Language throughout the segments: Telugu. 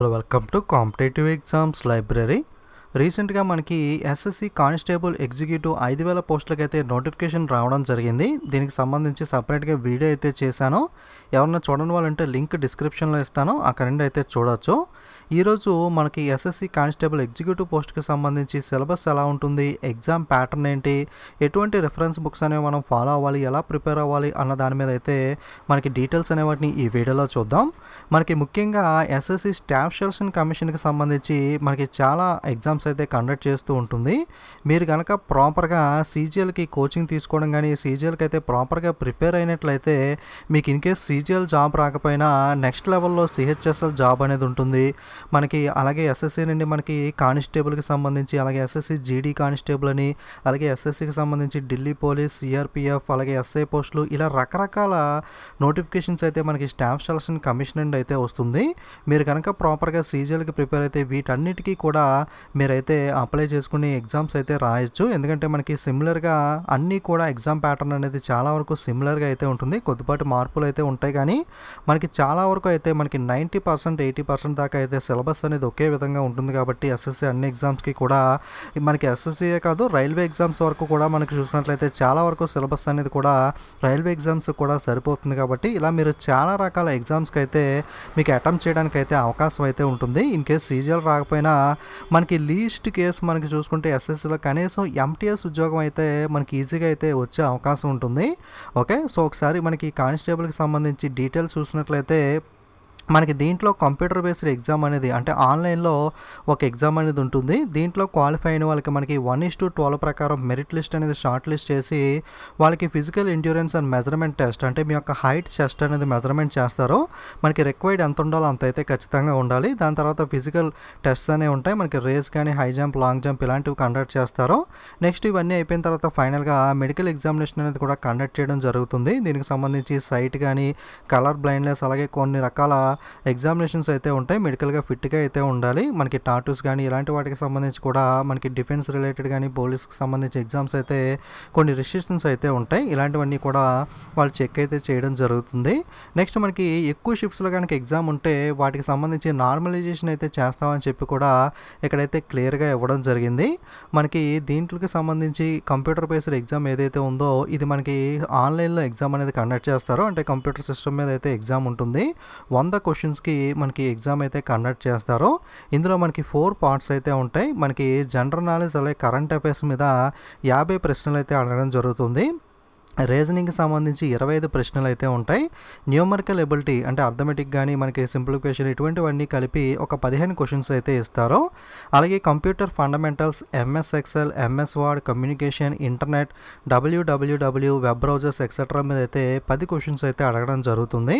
hello welcome to competitive exams library రీసెంట్గా మనకి ఎస్ఎస్సి కానిస్టేబుల్ ఎగ్జిక్యూటివ్ ఐదు వేల పోస్టులకైతే నోటిఫికేషన్ రావడం జరిగింది దీనికి సంబంధించి సపరేట్గా వీడియో అయితే చేశాను ఎవరన్నా చూడని వాళ్ళంటే లింక్ డిస్క్రిప్షన్లో ఇస్తాను అక్కడ నుండి అయితే చూడొచ్చు ఈరోజు మనకి ఎస్ఎస్సి కానిస్టేబుల్ ఎగ్జిక్యూటివ్ పోస్ట్కి సంబంధించి సిలబస్ ఎలా ఉంటుంది ఎగ్జామ్ ప్యాటర్న్ ఏంటి ఎటువంటి రిఫరెన్స్ బుక్స్ అనేవి మనం ఫాలో అవ్వాలి ఎలా ప్రిపేర్ అవ్వాలి అన్న దాని మీద అయితే మనకి డీటెయిల్స్ అనే వాటిని ఈ వీడియోలో చూద్దాం మనకి ముఖ్యంగా ఎస్ఎస్సి స్టాఫ్ సెలక్షన్ కమిషన్కి సంబంధించి మనకి చాలా ఎగ్జామ్స్ అయితే కండక్ట్ చేస్తూ ఉంటుంది మీరు కనుక ప్రాపర్గా సీజీఎల్కి కోచింగ్ తీసుకోవడం కానీ సీజీఎల్కి అయితే ప్రాపర్గా ప్రిపేర్ అయినట్లయితే మీకు ఇన్కేస్ సీజీఎల్ జాబ్ రాకపోయినా నెక్స్ట్ లెవెల్లో సిహెచ్ఎస్ఎల్ జాబ్ అనేది ఉంటుంది మనకి అలాగే ఎస్ఎస్సి నుండి మనకి కానిస్టేబుల్కి సంబంధించి అలాగే ఎస్ఎస్సి జీడీ కానిస్టేబుల్ అని అలాగే ఎస్ఎస్సికి సంబంధించి ఢిల్లీ పోలీస్ సిఆర్పిఎఫ్ e అలాగే ఎస్ఐ పోస్టులు ఇలా రకరకాల నోటిఫికేషన్స్ అయితే మనకి స్టాఫ్ సెలక్షన్ కమిషన్ నుండి అయితే వస్తుంది మీరు కనుక ప్రాపర్గా సీజీఎల్కి ప్రిపేర్ అయితే వీటన్నిటికీ కూడా మీరైతే అప్లై చేసుకునే ఎగ్జామ్స్ అయితే రాయొచ్చు ఎందుకంటే మనకి సిమిలర్గా అన్నీ కూడా ఎగ్జామ్ ప్యాటర్న్ అనేది చాలా వరకు సిమిలర్గా అయితే ఉంటుంది కొద్దిపాటి మార్పులు అయితే ఉంటాయి కానీ మనకి చాలా వరకు అయితే మనకి నైంటీ పర్సెంట్ ఎయిటీ పర్సెంట్ దాకా అయితే సిలబస్ అనేది ఒకే విధంగా ఉంటుంది కాబట్టి ఎస్ఎస్సి అన్ని ఎగ్జామ్స్కి కూడా మనకి ఎస్ఎస్సీయే కాదు రైల్వే ఎగ్జామ్స్ వరకు కూడా మనకి చూసినట్లయితే చాలా వరకు సిలబస్ అనేది కూడా రైల్వే ఎగ్జామ్స్ కూడా సరిపోతుంది కాబట్టి ఇలా మీరు చాలా రకాల ఎగ్జామ్స్కి అయితే మీకు అటెంప్ట్ చేయడానికి అయితే అవకాశం అయితే ఉంటుంది ఇన్ కేస్ సీజీఎల్ రాకపోయినా మనకి లీస్ట్ కేసు మనకి చూసుకుంటే ఎస్ఎస్సీలో కనీసం ఎంటీఎస్ ఉద్యోగం అయితే మనకి ఈజీగా అయితే వచ్చే అవకాశం ఉంటుంది ఓకే సో ఒకసారి మనకి కానిస్టేబుల్కి సంబంధించి డీటెయిల్స్ చూసినట్లయితే మనకి దీంట్లో కంప్యూటర్ బేస్డ్ ఎగ్జామ్ అనేది అంటే ఆన్లైన్లో ఒక ఎగ్జామ్ అనేది ఉంటుంది దీంట్లో క్వాలిఫై అయిన వాళ్ళకి మనకి వన్ ఇస్ టు ట్వెల్వ్ ప్రకారం మెరిట్ లిస్ట్ అనేది షార్ట్ లిస్ట్ చేసి వాళ్ళకి physical endurance and measurement test అంటే మీ యొక్క హైట్ చెస్ట్ అనేది మెజర్మెంట్ చేస్తారు మనకి రిక్వైర్డ్ ఎంత ఉండాలో అంత అయితే ఖచ్చితంగా ఉండాలి దాని తర్వాత ఫిజికల్ టెస్ట్స్ అనేవి ఉంటాయి మనకి రేస్ కానీ హై జంప్ లాంగ్ జంప్ ఇలాంటివి కండక్ట్ చేస్తారు నెక్స్ట్ ఇవన్నీ అయిపోయిన తర్వాత ఫైనల్గా మెడికల్ ఎగ్జామినేషన్ అనేది కూడా కండక్ట్ చేయడం జరుగుతుంది దీనికి సంబంధించి సైట్ కానీ కలర్ బ్లైండ్నెస్ అలాగే కొన్ని రకాల ఎగ్జామినేషన్స్ అయితే ఉంటాయి మెడికల్గా ఫిట్గా అయితే ఉండాలి మనకి టాటూస్ కానీ ఇలాంటి వాటికి సంబంధించి కూడా మనకి డిఫెన్స్ రిలేటెడ్ కానీ పోలీస్కి సంబంధించి ఎగ్జామ్స్ అయితే కొన్ని రిస్ట్రిక్షన్స్ అయితే ఉంటాయి ఇలాంటివన్నీ కూడా వాళ్ళు చెక్ అయితే చేయడం జరుగుతుంది నెక్స్ట్ మనకి ఎక్కువ షిఫ్ట్స్లో కనుక ఎగ్జామ్ ఉంటే వాటికి సంబంధించి నార్మలైజేషన్ అయితే చేస్తామని చెప్పి కూడా ఇక్కడైతే క్లియర్గా ఇవ్వడం జరిగింది మనకి దీంట్లోకి సంబంధించి కంప్యూటర్ బేస్డ్ ఎగ్జామ్ ఏదైతే ఉందో ఇది మనకి ఆన్లైన్లో ఎగ్జామ్ అనేది కండక్ట్ చేస్తారో అంటే కంప్యూటర్ సిస్టమ్ మీద అయితే ఎగ్జామ్ ఉంటుంది వంద క్వశ్చన్స్కి మనకి ఎగ్జామ్ అయితే కండక్ట్ చేస్తారో ఇందులో మనకి ఫోర్ పార్ట్స్ అయితే ఉంటాయి మనకి జనరల్ నాలెడ్జ్ అలాగే కరెంట్ అఫైర్స్ మీద యాభై ప్రశ్నలు అయితే అడగడం జరుగుతుంది రీజనింగ్కి సంబంధించి ఇరవై ఐదు ప్రశ్నలు అయితే ఉంటాయి న్యూమరికల్ ఎబిలిటీ అంటే అర్థమెటిక్ కానీ మనకి సింప్లిఫికేషన్ ఇటువంటివన్నీ కలిపి ఒక పదిహేను క్వశ్చన్స్ అయితే ఇస్తారు అలాగే computer fundamentals MS Excel MS Word communication internet WWW web browsers etcetera మీద అయితే పది క్వశ్చన్స్ అయితే అడగడం జరుగుతుంది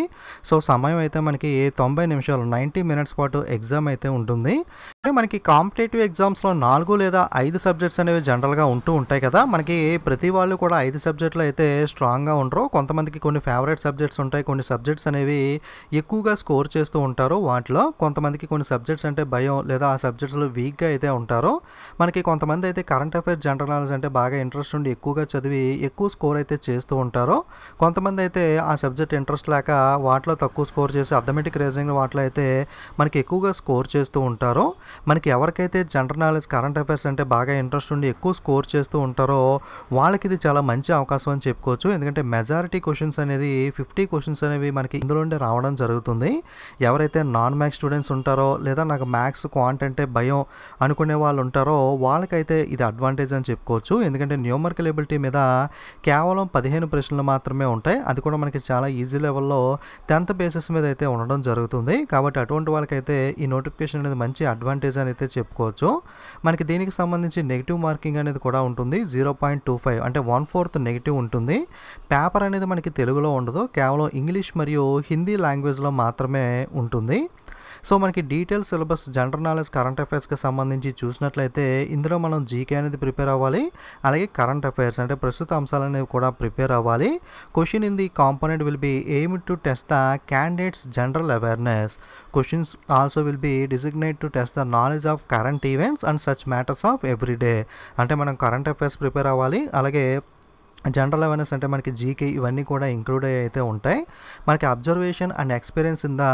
సో సమయం అయితే మనకి తొంభై నిమిషాలు నైంటీ మినిట్స్ పాటు ఎగ్జామ్ అయితే ఉంటుంది మనకి కాంపిటేటివ్ ఎగ్జామ్స్లో నాలుగు లేదా ఐదు సబ్జెక్ట్స్ అనేవి జనరల్గా ఉంటూ ఉంటాయి కదా మనకి ప్రతి వాళ్ళు కూడా ఐదు సబ్జెక్టులు అయితే స్ట్రాంగ్గా ఉండరు కొంతమందికి కొన్ని ఫేవరెట్ సబ్జెక్ట్స్ ఉంటాయి కొన్ని సబ్జెక్ట్స్ అనేవి ఎక్కువగా స్కోర్ చేస్తూ ఉంటారు వాటిలో కొంతమందికి కొన్ని సబ్జెక్ట్స్ అంటే భయం లేదా ఆ సబ్జెక్ట్స్లో వీక్గా అయితే ఉంటారు మనకి కొంతమంది అయితే కరెంట్ అఫైర్స్ జనరల్ నాలెడ్జ్ అంటే బాగా ఇంట్రెస్ట్ ఉండి ఎక్కువగా చదివి ఎక్కువ స్కోర్ అయితే చేస్తూ ఉంటారు కొంతమంది అయితే ఆ సబ్జెక్ట్ ఇంట్రెస్ట్ లేక వాటిలో తక్కువ స్కోర్ చేసి అథమెటిక్ రీజనింగ్ వాటిలో అయితే మనకి ఎక్కువగా స్కోర్ చేస్తూ ఉంటారు మనకి ఎవరికైతే జనరల్ నాలెడ్జ్ కరెంట్ అఫైర్స్ అంటే బాగా ఇంట్రెస్ట్ ఉండి ఎక్కువ స్కోర్ చేస్తూ ఉంటారో వాళ్ళకి ఇది చాలా మంచి అవకాశం అని చెప్పుకోవచ్చు ఎందుకంటే మెజారిటీ క్వశ్చన్స్ అనేది ఫిఫ్టీ క్వశ్చన్స్ అనేవి మనకి నుండి రావడం జరుగుతుంది ఎవరైతే నాన్ మ్యాథ్స్ స్టూడెంట్స్ ఉంటారో లేదా నాకు మ్యాథ్స్ క్వాంట్ అంటే భయం అనుకునే వాళ్ళు ఉంటారో వాళ్ళకైతే ఇది అడ్వాంటేజ్ అని చెప్పుకోవచ్చు ఎందుకంటే న్యూమర్కల్ మీద కేవలం పదిహేను ప్రశ్నలు మాత్రమే ఉంటాయి అది కూడా మనకి చాలా ఈజీ లెవెల్లో టెన్త్ బేసిస్ మీద అయితే ఉండడం జరుగుతుంది కాబట్టి అటువంటి వాళ్ళకైతే ఈ నోటిఫికేషన్ అనేది మంచి అడ్వాంటేజ్ అడ్వాంటేజ్ అని అయితే చెప్పుకోవచ్చు మనకి దీనికి సంబంధించి నెగిటివ్ మార్కింగ్ అనేది కూడా ఉంటుంది జీరో పాయింట్ టూ ఫైవ్ అంటే వన్ ఫోర్త్ నెగిటివ్ ఉంటుంది పేపర్ అనేది మనకి తెలుగులో ఉండదు కేవలం ఇంగ్లీష్ మరియు హిందీ లాంగ్వేజ్లో మాత్రమే ఉంటుంది సో మనకి detail syllabus general knowledge current అఫైర్స్కి సంబంధించి చూసినట్లయితే ఇందులో మనం జీకే అనేది ప్రిపేర్ అవ్వాలి అలాగే కరెంట్ అఫైర్స్ అంటే ప్రస్తుత అంశాలనేవి కూడా ప్రిపేర్ అవ్వాలి question in the component will be aim to test the candidates general awareness questions also will be designate to test the knowledge of current events and such matters of everyday అంటే మనం కరెంట్ అఫైర్స్ ప్రిపేర్ అవ్వాలి అలాగే జనరల్ అవేర్నెస్ అంటే మనకి జీకే ఇవన్నీ కూడా ఇంక్లూడ్ అయితే ఉంటాయి మనకి observation and experience in the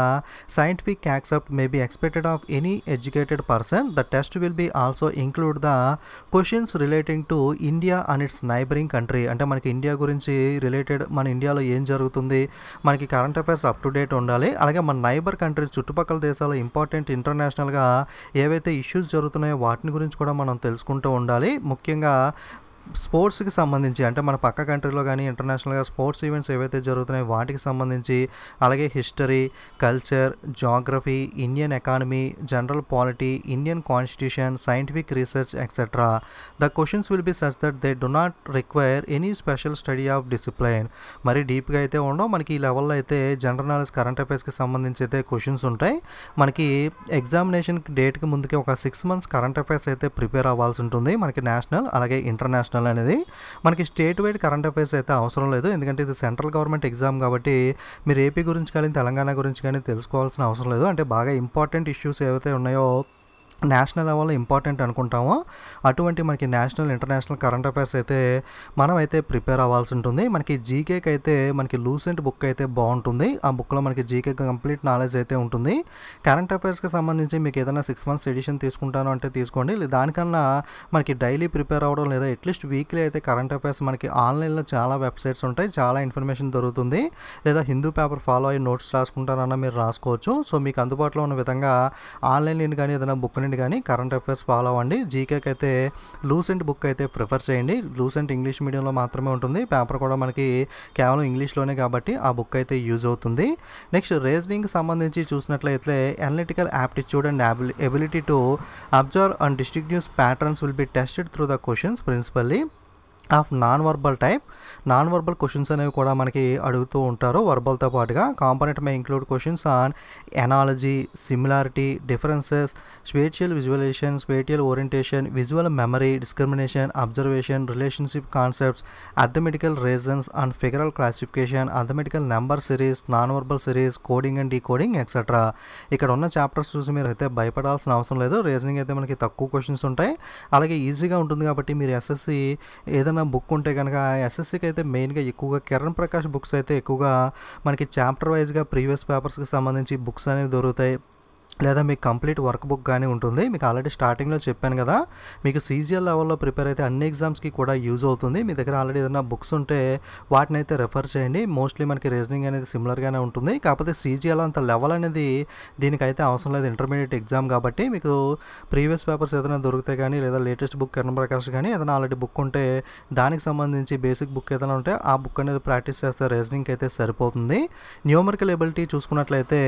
scientific accept may be expected of any educated person the test will be also include the questions relating to India and its neighbouring country అంటే మనకి ఇండియా గురించి రిలేటెడ్ మన ఇండియాలో ఏం జరుగుతుంది మనకి current affairs up to date ఉండాలి అలాగే మన నైబర్ కంట్రీ చుట్టుపక్కల దేశాల్లో ఇంపార్టెంట్ ఇంటర్నేషనల్గా ఏవైతే ఇష్యూస్ జరుగుతున్నాయో వాటిని గురించి కూడా మనం తెలుసుకుంటూ ఉండాలి ముఖ్యంగా స్పోర్ట్స్కి సంబంధించి అంటే మన పక్క కంట్రీలో కానీ ఇంటర్నేషనల్గా స్పోర్ట్స్ ఈవెంట్స్ ఏవైతే జరుగుతున్నాయో వాటికి సంబంధించి అలాగే history culture geography Indian economy general polity Indian constitution scientific research etcetera the questions will be such that they do not require any special study of discipline మరి డీప్గా అయితే ఉండవు మనకి ఈ లెవెల్లో అయితే జనరల్ నాలెడ్జ్ కరెంట్ అఫైర్స్కి సంబంధించి అయితే క్వశ్చన్స్ ఉంటాయి మనకి ఎగ్జామినేషన్ డేట్కి ముందుకే ఒక సిక్స్ మంత్స్ కరెంట్ అఫైర్స్ అయితే ప్రిపేర్ అవ్వాల్సి ఉంటుంది మనకి నేషనల్ అలాగే ఇంటర్నేషనల్ నేషనల్ అనేది మనకి స్టేట్ వైడ్ కరెంట్ అఫైర్స్ అయితే అవసరం లేదు ఎందుకంటే ఇది సెంట్రల్ గవర్నమెంట్ ఎగ్జామ్ కాబట్టి మీరు ఏపీ గురించి కానీ తెలంగాణ గురించి కానీ తెలుసుకోవాల్సిన అవసరం లేదు అంటే బాగా ఇంపార్టెంట్ ఇష్యూస్ ఏవైతే ఉన్నాయో నేషనల్ లెవెల్లో ఇంపార్టెంట్ అనుకుంటామో అటువంటి మనకి నేషనల్ ఇంటర్నేషనల్ కరెంట్ అఫైర్స్ అయితే మనం అయితే ప్రిపేర్ అవ్వాల్సి ఉంటుంది మనకి జీకేకి అయితే మనకి లూసెంట్ బుక్ అయితే బాగుంటుంది ఆ బుక్లో మనకి జీకే కంప్లీట్ నాలెడ్జ్ అయితే ఉంటుంది కరెంట్ అఫైర్స్కి సంబంధించి మీకు ఏదైనా సిక్స్ మంత్స్ ఎడిషన్ తీసుకుంటాను అంటే తీసుకోండి దానికన్నా మనకి డైలీ ప్రిపేర్ అవ్వడం లేదా అట్లీస్ట్ వీక్లీ అయితే కరెంట్ అఫైర్స్ మనకి ఆన్లైన్లో చాలా వెబ్సైట్స్ ఉంటాయి చాలా ఇన్ఫర్మేషన్ దొరుకుతుంది లేదా హిందూ పేపర్ ఫాలో అయ్యి నోట్స్ రాసుకుంటానన్నా మీరు రాసుకోవచ్చు సో మీకు అందుబాటులో ఉన్న విధంగా ఆన్లైన్ కానీ ఏదైనా బుక్ నుండి చేయండి కానీ కరెంట్ అఫైర్స్ ఫాలో అవ్వండి జీకేకి అయితే లూసెంట్ బుక్ అయితే ప్రిఫర్ చేయండి లూసెంట్ ఇంగ్లీష్ మీడియంలో మాత్రమే ఉంటుంది పేపర్ కూడా మనకి కేవలం ఇంగ్లీష్లోనే కాబట్టి ఆ బుక్ అయితే యూజ్ అవుతుంది నెక్స్ట్ రీజనింగ్కి సంబంధించి చూసినట్లయితే analytical aptitude and ability to observe and news patterns will be tested through the questions principally of non verbal type non verbal questions అనేవి కూడా మనకి అడుగుతూ ఉంటారు వర్బల్తో పాటుగా component may include questions on analogy similarity differences spatial visualisation spatial orientation visual memory discrimination observation relationship concepts arithmetical reasons and figural classification arithmetical number series non verbal series coding and decoding etcetera ఇక్కడ ఉన్న చాప్టర్స్ చూసి మీరు అయితే భయపడాల్సిన అవసరం లేదు రీజనింగ్ అయితే మనకి తక్కువ క్వశ్చన్స్ ఉంటాయి అలాగే ఈజీగా ఉంటుంది కాబట్టి మీరు ఎస్ఎస్సి ఏదైనా ఏదైనా బుక్ ఉంటే కనుక ఎస్ఎస్సికి అయితే మెయిన్గా ఎక్కువగా కిరణ్ ప్రకాష్ బుక్స్ అయితే ఎక్కువగా మనకి చాప్టర్ వైజ్గా ప్రీవియస్ పేపర్స్కి సంబంధించి బుక్స్ అనేవి దొరుకుతాయి లేదా మీకు కంప్లీట్ వర్క్ బుక్ కానీ ఉంటుంది మీకు ఆల్రెడీ స్టార్టింగ్లో చెప్పాను కదా మీకు సీజియల్ లెవెల్లో ప్రిపేర్ అయితే అన్ని ఎగ్జామ్స్కి కూడా యూజ్ అవుతుంది మీ దగ్గర ఆల్రెడీ ఏదైనా బుక్స్ ఉంటే వాటిని అయితే రెఫర్ చేయండి మోస్ట్లీ మనకి రీజనింగ్ అనేది సిమిలర్గానే ఉంటుంది కాకపోతే సీజియల్ అంత లెవెల్ అనేది దీనికైతే అవసరం లేదు ఇంటర్మీడియట్ ఎగ్జామ్ కాబట్టి మీకు ప్రీవియస్ పేపర్స్ ఏదైనా దొరికితే కానీ లేదా లేటెస్ట్ బుక్ కిరణ్ ప్రకాష్ కానీ ఏదైనా ఆల్రెడీ బుక్ ఉంటే దానికి సంబంధించి బేసిక్ బుక్ ఏదైనా ఉంటే ఆ బుక్ అనేది ప్రాక్టీస్ చేస్తే రీజనింగ్కి అయితే సరిపోతుంది న్యూమరికల్ ఎబిలిటీ చూసుకున్నట్లయితే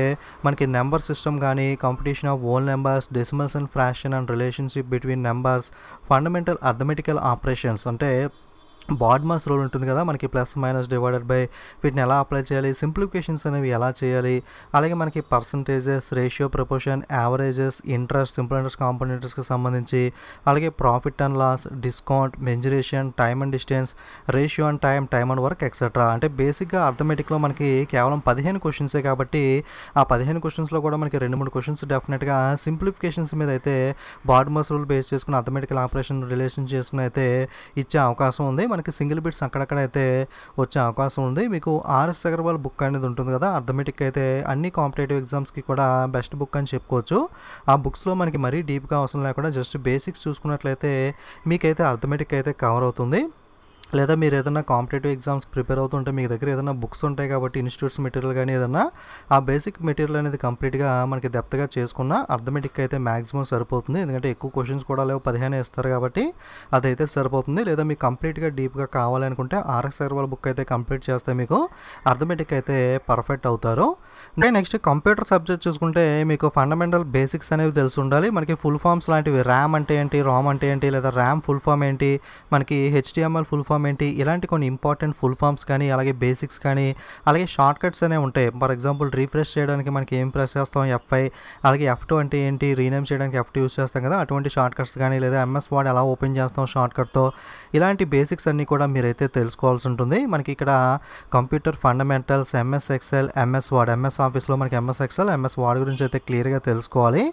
మనకి నెంబర్ సిస్టమ్ కానీ computation of whole numbers decimals and fraction and relationship between numbers fundamental arithmetical operations అంటే బాడ్ మాస్ రూల్ ఉంటుంది కదా మనకి ప్లస్ మైనస్ డివైడెడ్ బై వీటిని ఎలా అప్లై చేయాలి సింప్లిఫికేషన్స్ అనేవి ఎలా చేయాలి అలాగే మనకి percentages ratio proportion averages interest simple interest కాంపోనెంటర్స్కి సంబంధించి అలాగే profit and loss discount mensuration time and distance ratio and time time and work etcetera అంటే బేసిక్గా అర్థమెటిక్లో మనకి కేవలం పదిహేను క్వశ్చన్సే కాబట్టి ఆ పదిహేను క్వశ్చన్స్లో కూడా మనకి రెండు మూడు క్వశ్చన్స్ డెఫినెట్గా సింప్లిఫికేషన్స్ మీద అయితే బాడ్ మాస్ రూల్ బేస్ చేసుకుని అర్థమెటికల్ ఆపరేషన్ రిలేషన్ చేసుకుని అయితే ఇచ్చే అవకాశం ఉంది మనకి సింగిల్ బిట్స్ అక్కడక్కడ అయితే వచ్చే అవకాశం ఉంది మీకు ఆర్ఎస్ అగర్వాల్ బుక్ అనేది ఉంటుంది కదా అర్థమెటిక్ అయితే అన్ని కాంపిటేటివ్ ఎగ్జామ్స్కి కూడా బెస్ట్ బుక్ అని చెప్పుకోవచ్చు ఆ బుక్స్లో మనకి మరీ డీప్గా అవసరం లేకుండా జస్ట్ బేసిక్స్ చూసుకున్నట్లయితే మీకైతే అర్థమెటిక్ అయితే కవర్ అవుతుంది లేదా మీరు ఏదైనా కాంపిటేటివ్ ఎగ్జామ్స్ ప్రిపేర్ అవుతుంటే మీ దగ్గర ఏదైనా బుక్స్ ఉంటాయి కాబట్టి ఇన్స్టిట్యూట్స్ మెటీరియల్ కానీ ఏదైనా ఆ బేసిక్ మెటీరియల్ అనేది కంప్లీట్గా మనకి దెప్తగా చేసుకున్న అర్థమెటిక్ అయితే మ్యాక్సిమం సరిపోతుంది ఎందుకంటే ఎక్కువ క్వశ్చన్స్ కూడా లేవు పదిహేను ఇస్తారు కాబట్టి అదైతే సరిపోతుంది లేదా మీకు కంప్లీట్గా డీప్గా కావాలనుకుంటే ఆర్ఎస్ అగర్వాల్ బుక్ అయితే కంప్లీట్ చేస్తే మీకు అర్థమెటిక్ అయితే పర్ఫెక్ట్ అవుతారు అంటే నెక్స్ట్ కంప్యూటర్ సబ్జెక్ట్ చూసుకుంటే మీకు ఫండమెంటల్ బేసిక్స్ అనేవి తెలిసి ఉండాలి మనకి ఫుల్ ఫామ్స్ లాంటివి ర్యామ్ అంటే ఏంటి రామ్ అంటే ఏంటి లేదా ర్యామ్ ఫుల్ ఫామ్ ఏంటి మనకి హెచ్డిఎంఎల్ ఫుల్ ఫామ్ ఏంటి ఇలాంటి కొన్ని ఇంపార్టెంట్ ఫుల్ ఫామ్స్ కానీ అలాగే బేసిక్స్ కానీ అలాగే షార్ట్ కట్స్ అనేవి ఉంటాయి ఫర్ ఎగ్జాంపుల్ రీఫ్రెష్ చేయడానికి మనకి ఏం ప్రెస్ చేస్తాం ఎఫ్ఐ అలాగే ఎఫ్ టూ అంటే ఏంటి రీనేమ్ చేయడానికి ఎఫ్ టూ యూస్ చేస్తాం కదా అటువంటి షార్ట్ కట్స్ కానీ లేదా ఎంఎస్ వాడ్ ఎలా ఓపెన్ చేస్తాం షార్ట్ కట్తో ఇలాంటి బేసిక్స్ అన్నీ కూడా మీరైతే తెలుసుకోవాల్సి ఉంటుంది మనకి ఇక్కడ computer fundamentals MS Excel MS Word MS ఆఫీస్లో మనకి ఎంఎస్ ఎక్సెల్ ఎంఎస్ వాడి గురించి అయితే క్లియర్గా తెలుసుకోవాలి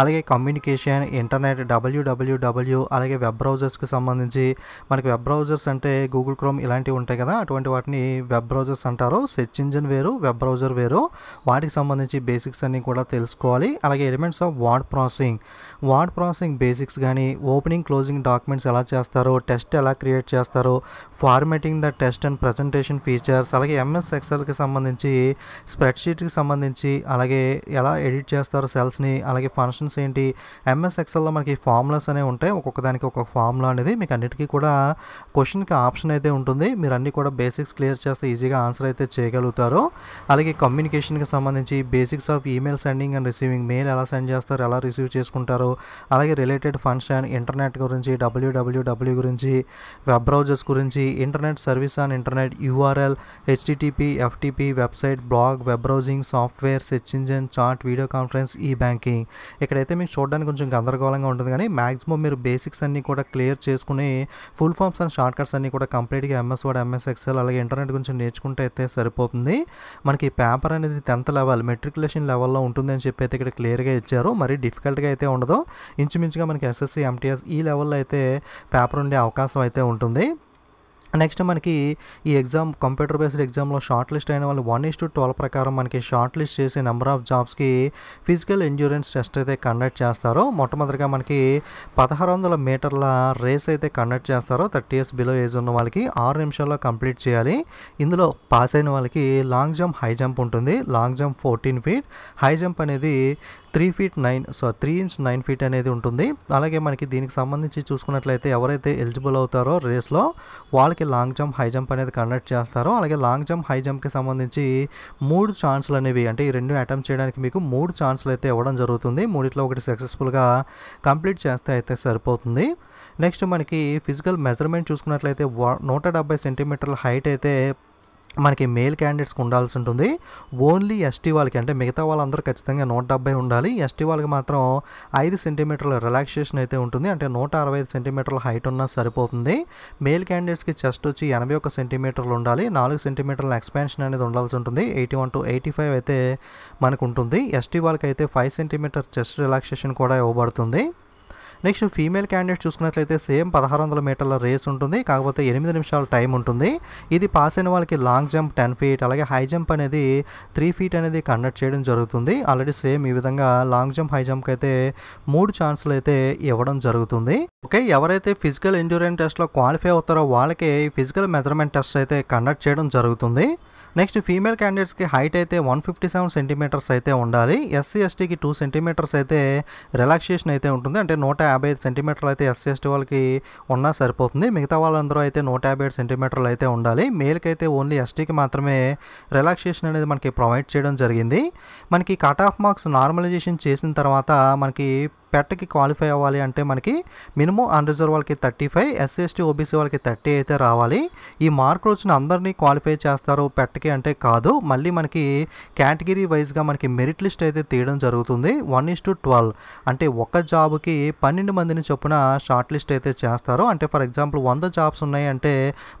అలాగే కమ్యూనికేషన్ ఇంటర్నెట్ డబ్ల్యూడబ్ల్యూడబ్ల్యూ అలాగే వెబ్ బ్రౌజర్స్కి సంబంధించి మనకి వెబ్ బ్రౌజర్స్ అంటే గూగుల్ క్రోమ్ ఇలాంటివి ఉంటాయి కదా అటువంటి వాటిని వెబ్ బ్రౌజర్స్ అంటారు సెర్చ్ ఇంజిన్ వేరు వెబ్ బ్రౌజర్ వేరు వాటికి సంబంధించి బేసిక్స్ అన్నీ కూడా తెలుసుకోవాలి అలాగే elements of word processing word processing basics కానీ ఓపెనింగ్ క్లోజింగ్ డాక్యుమెంట్స్ ఎలా చేస్తారు టెస్ట్ ఎలా క్రియేట్ చేస్తారు formatting the text and presentation features అలాగే ఎంఎస్ ఎక్సెల్కి సంబంధించి స్ప్రెడ్షీట్కి ఎడిటింగ్కి సంబంధించి అలాగే ఎలా ఎడిట్ చేస్తారు సెల్స్ని అలాగే ఫంక్షన్స్ ఏంటి ఎంఎస్ ఎక్సెల్లో మనకి ఫార్ములాస్ అనేవి ఉంటాయి ఒక్కొక్క దానికి ఒక్కొక్క ఫార్ములా అనేది మీకు అన్నిటికీ కూడా క్వశ్చన్కి ఆప్షన్ అయితే ఉంటుంది మీరు అన్నీ కూడా బేసిక్స్ క్లియర్ చేస్తే ఈజీగా ఆన్సర్ అయితే చేయగలుగుతారు అలాగే కమ్యూనికేషన్కి సంబంధించి basics of email sending and receiving mail ఎలా సెండ్ చేస్తారు ఎలా రిసీవ్ చేసుకుంటారు అలాగే రిలేటెడ్ ఫంక్షన్ ఇంటర్నెట్ గురించి డబ్ల్యూడబ్ల్యూడబ్ల్యూ గురించి వెబ్ బ్రౌజర్స్ గురించి internet service on internet URL HTTP FTP website blog web browsing banking software search engine chat video conference e banking ఇక్కడైతే మీకు చూడడానికి కొంచెం గందరగోళంగా ఉంటుంది కానీ మ్యాక్సిమం మీరు బేసిక్స్ అన్నీ కూడా క్లియర్ చేసుకుని full forms and shortcuts అన్నీ కూడా కంప్లీట్గా ఎంఎస్ వర్డ్ ఎంఎస్ ఎక్సెల్ అలాగే ఇంటర్నెట్ గురించి నేర్చుకుంటే అయితే సరిపోతుంది మనకి పేపర్ అనేది టెన్త్ లెవెల్ మెట్రికులేషన్ లెవెల్లో ఉంటుందని చెప్పి అయితే ఇక్కడ క్లియర్గా ఇచ్చారు మరి డిఫికల్ట్గా అయితే ఉండదు ఇంచుమించుగా మనకి ఎస్ఎస్సీ ఎంటీఎస్ ఈ లెవెల్లో అయితే పేపర్ ఉండే అవకాశం అయితే ఉంటుంది నెక్స్ట్ మనకి ఈ ఎగ్జామ్ కంప్యూటర్ బేస్డ్ ఎగ్జామ్లో షార్ట్ లిస్ట్ అయిన వాళ్ళు వన్ ఇస్ టు ట్వెల్వ్ ప్రకారం మనకి షార్ట్ లిస్ట్ చేసే నెంబర్ ఆఫ్ జాబ్స్కి ఫిజికల్ ఎంజూరెన్స్ టెస్ట్ అయితే కండక్ట్ చేస్తారో మొట్టమొదటిగా మనకి పదహారు వందల మీటర్ల రేస్ అయితే కండక్ట్ చేస్తారో థర్టీ ఇయర్స్ బిలో ఏజ్ ఉన్న వాళ్ళకి ఆరు నిమిషాల్లో కంప్లీట్ చేయాలి ఇందులో పాస్ అయిన వాళ్ళకి లాంగ్ జంప్ హై జంప్ ఉంటుంది long jump fourteen feet high jump అనేది three feet nine so three inch nine feet అనేది ఉంటుంది అలాగే మనకి దీనికి సంబంధించి చూసుకున్నట్లయితే ఎవరైతే ఎలిజిబుల్ అవుతారో రేస్లో వాళ్ళకి వాళ్ళకి లాంగ్ జంప్ హై జంప్ అనేది కండక్ట్ చేస్తారో అలాగే లాంగ్ జంప్ హై జంప్కి సంబంధించి మూడు ఛాన్స్లు అనేవి అంటే ఈ రెండు అటెంప్ట్ చేయడానికి మీకు మూడు ఛాన్స్లు అయితే ఇవ్వడం జరుగుతుంది మూడిట్లో ఒకటి సక్సెస్ఫుల్గా కంప్లీట్ చేస్తే అయితే సరిపోతుంది నెక్స్ట్ మనకి ఫిజికల్ మెజర్మెంట్ చూసుకున్నట్లయితే నూట డెబ్బై సెంటీమీటర్ల హైట్ అయితే మనకి మేల్ క్యాండిడేట్స్కి ఉండాల్సి ఉంటుంది ఓన్లీ ఎస్టీ వాళ్ళకి అంటే మిగతా వాళ్ళందరూ ఖచ్చితంగా నూట డెబ్బై ఉండాలి ఎస్టీ వాళ్ళకి మాత్రం ఐదు సెంటీమీటర్ల రిలాక్సేషన్ అయితే ఉంటుంది అంటే నూట అరవై ఐదు సెంటీమీటర్ల హైట్ ఉన్నా సరిపోతుంది మేల్ క్యాండిడేట్స్కి చెస్ట్ వచ్చి ఎనభై ఒక సెంటీమీటర్లు ఉండాలి నాలుగు సెంటీమీటర్ల ఎక్స్పాన్షన్ అనేది ఉండాల్సి ఉంటుంది eighty one to eighty five అయితే మనకు ఉంటుంది ఎస్టీ వాళ్ళకి అయితే ఫైవ్ సెంటీమీటర్ చెస్ట్ రిలాక్సేషన్ కూడా ఇవ్వబడుతుంది నెక్స్ట్ ఫీమేల్ క్యాండిడేట్ చూసుకున్నట్లయితే సేమ్ పదహారు వందల మీటర్ల రేస్ ఉంటుంది కాకపోతే ఎనిమిది నిమిషాల టైం ఉంటుంది ఇది పాస్ అయిన వాళ్ళకి లాంగ్ జంప్ టెన్ ఫీట్ అలాగే హై జంప్ అనేది త్రీ ఫీట్ అనేది కండక్ట్ చేయడం జరుగుతుంది ఆల్రెడీ సేమ్ ఈ విధంగా లాంగ్ జంప్ హై జంప్ అయితే మూడు ఛాన్సులు అయితే ఇవ్వడం జరుగుతుంది ఓకే ఎవరైతే ఫిజికల్ ఎండ్యూరెన్స్ టెస్ట్లో క్వాలిఫై అవుతారో వాళ్ళకి ఫిజికల్ మెజర్మెంట్ టెస్ట్ అయితే కండక్ట్ చేయడం జరుగుతుంది నెక్స్ట్ ఫీమేల్ క్యాండిడేట్స్కి హైట్ అయితే వన్ ఫిఫ్టీ సెవెన్ సెంటీమీటర్స్ అయితే ఉండాలి ఎస్సీ ఎస్టీకి టూ సెంటీమీటర్స్ అయితే రిలాక్సేషన్ అయితే ఉంటుంది అంటే నూట యాభై ఐదు సెంటీమీటర్లు అయితే ఎస్సీ ఎస్టీ వాళ్ళకి ఉన్నా సరిపోతుంది మిగతా వాళ్ళందరూ అయితే నూట యాభై ఏడు సెంటీమీటర్లు అయితే ఉండాలి మేల్కి అయితే ఓన్లీ ఎస్టీకి మాత్రమే రిలాక్సేషన్ అనేది మనకి ప్రొవైడ్ చేయడం జరిగింది మనకి కట్ ఆఫ్ మార్క్స్ నార్మలైజేషన్ చేసిన తర్వాత మనకి పెట్టకి క్వాలిఫై అవ్వాలి అంటే మనకి మినిమం అన్రిజర్వ్ వాళ్ళకి థర్టీ ఫైవ్ ఎస్టీ ఓబీసీ వాళ్ళకి థర్టీ అయితే రావాలి ఈ మార్కులు వచ్చిన అందరినీ క్వాలిఫై చేస్తారు పెట్టకి అంటే కాదు మళ్ళీ మనకి కేటగిరీ వైజ్గా మనకి మెరిట్ లిస్ట్ అయితే తీయడం జరుగుతుంది వన్ ఇస్ టు ట్వెల్వ్ అంటే ఒక జాబ్కి పన్నెండు మందిని చొప్పున షార్ట్ లిస్ట్ అయితే చేస్తారు అంటే ఫర్ ఎగ్జాంపుల్ వంద జాబ్స్ ఉన్నాయంటే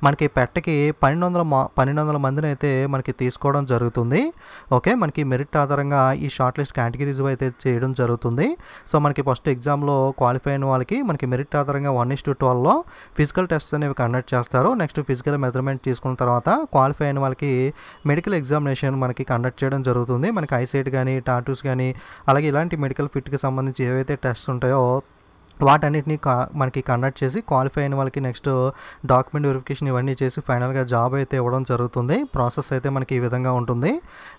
మనకి పెట్టకి పన్నెండు వందల పన్నెండు వందల మందిని అయితే మనకి తీసుకోవడం జరుగుతుంది ఓకే మనకి మెరిట్ ఆధారంగా ఈ షార్ట్ లిస్ట్ కేటగిరీస్ అయితే చేయడం జరుగుతుంది సో మనకి మనకి ఫస్ట్ ఎగ్జామ్లో క్వాలిఫై అయిన వాళ్ళకి మనకి మెరిట్ ఆధారంగా వన్ ఇస్ టు ట్వెల్వ్లో ఫిజికల్ టెస్ట్ అనేవి కండక్ట్ చేస్తారు నెక్స్ట్ ఫిజికల్ మెజర్మెంట్ తీసుకున్న తర్వాత క్వాలిఫై అయిన వాళ్ళకి మెడికల్ ఎగ్జామినేషన్ మనకి కండక్ట్ చేయడం జరుగుతుంది మనకి ఐసైట్ కానీ టాటూస్ కానీ అలాగే ఇలాంటి మెడికల్ ఫిట్కి సంబంధించి ఏవైతే టెస్ట్ ఉంటాయో వాటన్నిటిని కా మనకి కండక్ట్ చేసి క్వాలిఫై అయిన వాళ్ళకి నెక్స్ట్ డాక్యుమెంట్ వెరిఫికేషన్ ఇవన్నీ చేసి ఫైనల్గా జాబ్ అయితే ఇవ్వడం జరుగుతుంది ప్రాసెస్ అయితే మనకి ఈ విధంగా ఉంటుంది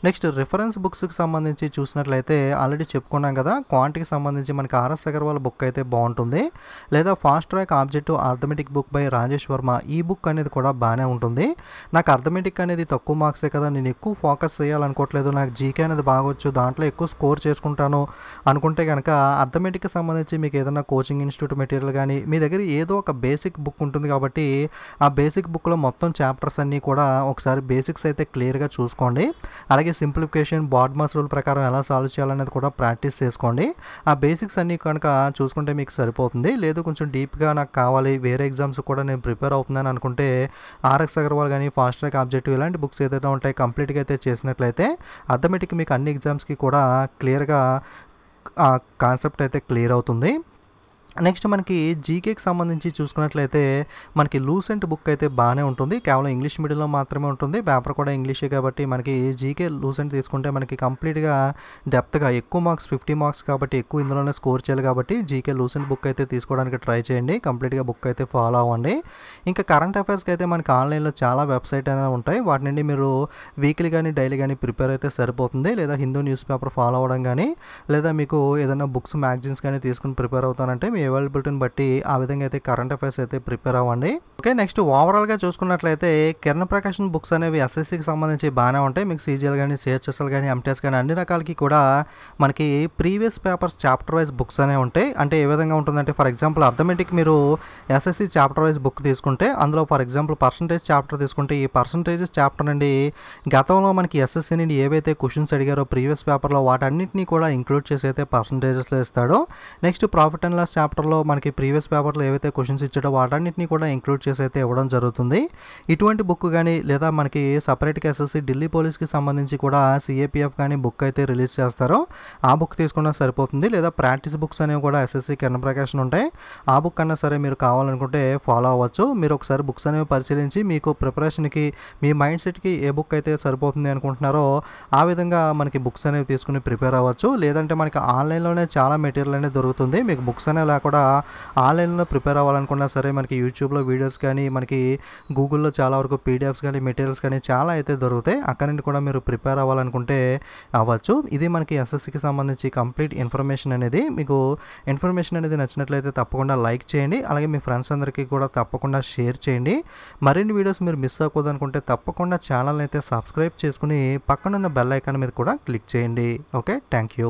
నెక్స్ట్ రిఫరెన్స్ బుక్స్కి సంబంధించి చూసినట్లయితే ఆల్రెడీ చెప్పుకున్నాం కదా క్వాంటికి సంబంధించి మనకి ఆర్ఎస్ అగర్వాల్ బుక్ అయితే బాగుంటుంది లేదా fast track objective arithmetic book by Rajesh Verma ఈ బుక్ అనేది కూడా బాగానే ఉంటుంది నాకు అర్థమెటిక్ అనేది తక్కువ మార్క్సే కదా నేను ఎక్కువ ఫోకస్ చేయాలనుకోవట్లేదు నాకు జీకే అనేది బాగొచ్చు దాంట్లో ఎక్కువ స్కోర్ చేసుకుంటాను అనుకుంటే కనుక అర్థమెటిక్కి సంబంధించి మీకు ఏదైనా కోచింగ్ కోచింగ్ ఇన్స్టిట్యూట్ మెటీరియల్ కానీ మీ దగ్గర ఏదో ఒక బేసిక్ బుక్ ఉంటుంది కాబట్టి ఆ బేసిక్ బుక్లో మొత్తం చాప్టర్స్ అన్నీ కూడా ఒకసారి బేసిక్స్ అయితే క్లియర్గా చూసుకోండి అలాగే సింప్లిఫికేషన్ బాడ్ మాస్ రూల్ ప్రకారం ఎలా సాల్వ్ చేయాలనేది కూడా ప్రాక్టీస్ చేసుకోండి ఆ బేసిక్స్ అన్నీ కనుక చూసుకుంటే మీకు సరిపోతుంది లేదు కొంచెం డీప్గా నాకు కావాలి వేరే ఎగ్జామ్స్ కూడా నేను ప్రిపేర్ అవుతున్నాను అనుకుంటే ఆర్ఎక్స్ అగర్వాల్ కానీ ఫాస్ట్ ట్రాక్ ఆబ్జెక్టివ్ ఇలాంటి బుక్స్ ఏదైతే ఉంటాయి కంప్లీట్గా అయితే చేసినట్లయితే ఆటోమేటిక్ మీకు అన్ని ఎగ్జామ్స్కి కూడా క్లియర్గా కాన్సెప్ట్ అయితే క్లియర్ అవుతుంది నెక్స్ట్ మనకి జీకేకి సంబంధించి చూసుకున్నట్లయితే మనకి లూసెంట్ బుక్ అయితే బాగానే ఉంటుంది కేవలం ఇంగ్లీష్ మీడియంలో మాత్రమే ఉంటుంది పేపర్ కూడా ఇంగ్లీషే కాబట్టి మనకి జీకే లూసెంట్ తీసుకుంటే మనకి కంప్లీట్గా డెప్త్గా ఎక్కువ మార్క్స్ ఫిఫ్టీ మార్క్స్ కాబట్టి ఎక్కువ ఇందులోనే స్కోర్ చేయాలి కాబట్టి జీకే లూసెంట్ బుక్ అయితే తీసుకోవడానికి ట్రై చేయండి కంప్లీట్గా బుక్ అయితే ఫాలో అవ్వండి ఇంకా కరెంట్ అఫైర్స్కి అయితే మనకి ఆన్లైన్లో చాలా వెబ్సైట్ అనేవి ఉంటాయి వాటి నుండి మీరు వీక్లీ కానీ డైలీ కానీ ప్రిపేర్ అయితే సరిపోతుంది లేదా హిందూ న్యూస్ పేపర్ ఫాలో అవ్వడం కానీ లేదా మీకు ఏదైనా బుక్స్ మ్యాగజైన్స్ కానీ తీసుకుని ప్రిపేర్ అవుతానంటే అవైలబిలిటీని బట్టి ఆ విధంగా అయితే కరెంట్ అఫైర్స్ అయితే ప్రిపేర్ అవ్వండి ఓకే నెక్స్ట్ ఓవరాల్గా చూసుకున్నట్లయితే కిరణ్ ప్రకాశన్ బుక్స్ అనేవి ఎస్ఎస్సికి సంబంధించి బాగానే ఉంటాయి మీకు సీజీఎల్ కానీ సిహెచ్ఎస్ఎల్ కానీ ఎంటీఎస్ కానీ అన్ని రకాలకి కూడా మనకి previous papers chapter wise books అనేవి ఉంటాయి అంటే ఏ విధంగా ఉంటుందంటే ఫర్ ఎగ్జాంపుల్ అర్థమెటిక్ మీరు ఎస్ఎస్సి చాప్టర్ వైజ్ బుక్ తీసుకుంటే అందులో ఫర్ ఎగ్జాంపుల్ పర్సంటేజ్ చాప్టర్ తీసుకుంటే ఈ పర్సంటేజెస్ చాప్టర్ నుండి గతంలో మనకి ఎస్ఎస్సి నుండి ఏవైతే క్వశ్చన్స్ అడిగారో ప్రీవియస్ పేపర్లో వాటన్నిటిని కూడా ఇంక్లూడ్ చేసి అయితే పర్సంటేజెస్లో ఇస్తాడు next profit and loss chapter చాప్టర్లో మనకి ప్రీవియస్ పేపర్లో ఏవైతే క్వశ్చన్స్ ఇచ్చాడో వాటన్నింటినీ కూడా ఇంక్లూడ్ చేసి అయితే ఇవ్వడం జరుగుతుంది ఇటువంటి బుక్ కానీ లేదా మనకి సపరేట్గా ఎస్ఎస్సి ఢిల్లీ పోలీస్కి సంబంధించి కూడా సిఏపిఎఫ్ కానీ బుక్ అయితే రిలీజ్ చేస్తారో ఆ బుక్ తీసుకున్నా సరిపోతుంది లేదా ప్రాక్టీస్ బుక్స్ అనేవి కూడా ఎస్ఎస్సి కిరణ్ ప్రకాశం ఉంటాయి ఆ బుక్ అన్నా సరే మీరు కావాలనుకుంటే ఫాలో అవ్వచ్చు మీరు ఒకసారి బుక్స్ అనేవి పరిశీలించి మీకు ప్రిపరేషన్కి మీ మైండ్ సెట్కి ఏ బుక్ అయితే సరిపోతుంది అనుకుంటున్నారో ఆ విధంగా మనకి బుక్స్ అనేవి తీసుకుని ప్రిపేర్ అవ్వచ్చు లేదంటే మనకి ఆన్లైన్లోనే చాలా మెటీరియల్ అనేది దొరుకుతుంది మీకు బుక్స్ అనేవి కూడా ఆన్లైన్లో ప్రిపేర్ అవ్వాలనుకున్నా సరే మనకి యూట్యూబ్లో వీడియోస్ కానీ మనకి గూగుల్లో చాలా వరకు పీడిఎఫ్స్ కానీ మెటీరియల్స్ కానీ చాలా అయితే దొరుకుతాయి అక్కడ నుండి కూడా మీరు ప్రిపేర్ అవ్వాలనుకుంటే అవ్వచ్చు ఇది మనకి ఎస్ఎస్సికి సంబంధించి కంప్లీట్ ఇన్ఫర్మేషన్ అనేది మీకు ఇన్ఫర్మేషన్ అనేది నచ్చినట్లయితే తప్పకుండా లైక్ చేయండి అలాగే మీ ఫ్రెండ్స్ అందరికీ కూడా తప్పకుండా షేర్ చేయండి మరిన్ని వీడియోస్ మీరు మిస్ అవ్వకూడదు అనుకుంటే తప్పకుండా ఛానల్ అయితే సబ్స్క్రైబ్ చేసుకుని పక్కనున్న బెల్ ఐకాన్ మీద కూడా క్లిక్ చేయండి ఓకే థ్యాంక్ యూ